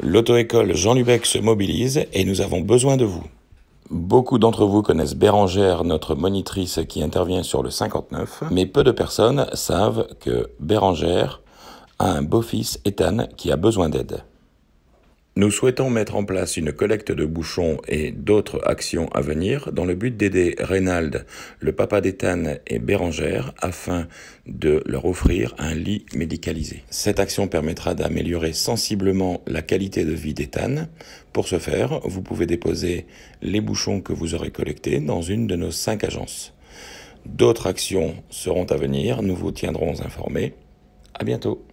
L'auto-école Jean Lubec se mobilise et nous avons besoin de vous. Beaucoup d'entre vous connaissent Bérangère, notre monitrice qui intervient sur le 59, mais peu de personnes savent que Bérangère a un beau-fils, Ethan, qui a besoin d'aide. Nous souhaitons mettre en place une collecte de bouchons et d'autres actions à venir dans le but d'aider Reynald, le papa d'Ethan et Bérangère afin de leur offrir un lit médicalisé. Cette action permettra d'améliorer sensiblement la qualité de vie d'Ethan. Pour ce faire, vous pouvez déposer les bouchons que vous aurez collectés dans une de nos cinq agences. D'autres actions seront à venir, nous vous tiendrons informés. À bientôt.